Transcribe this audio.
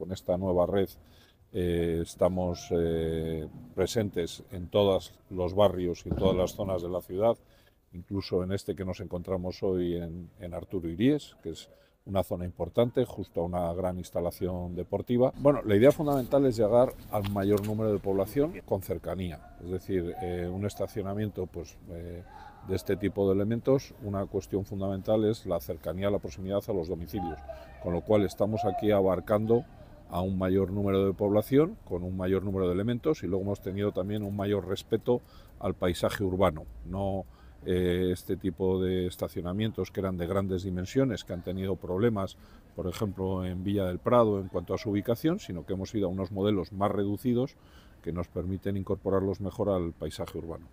con esta nueva red eh, estamos eh, presentes en todos los barrios y en todas las zonas de la ciudad, incluso en este que nos encontramos hoy en, Arturo Iríes, que es una zona importante, justo a una gran instalación deportiva. Bueno, la idea fundamental es llegar al mayor número de población con cercanía, es decir, eh, un estacionamiento pues, de este tipo de elementos, una cuestión fundamental es la cercanía, la proximidad a los domicilios, con lo cual estamos aquí abarcando a un mayor número de población, con un mayor número de elementos y luego hemos tenido también un mayor respeto al paisaje urbano, no eh, este tipo de estacionamientos que eran de grandes dimensiones, que han tenido problemas, por ejemplo, en Villa del Prado en cuanto a su ubicación, sino que hemos ido a unos modelos más reducidos que nos permiten incorporarlos mejor al paisaje urbano.